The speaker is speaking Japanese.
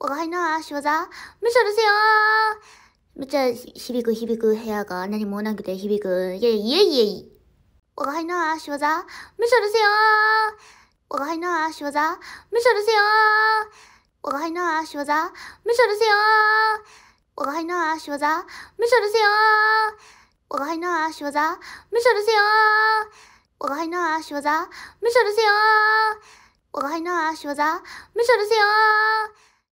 我がはいな、仕業無償でせよめっちゃ響く響く部屋が何もなくて響く。イェイイェイイェイ。我がはいな、仕業無償るせよ我がはいな、仕業無償るせよ我がはいな、仕業無償るせよ我がはいな、仕業無償るせよ我がはいな、仕業無償るせよ我がはいな、仕業無償るせよ我がはいな、仕業無償るせよ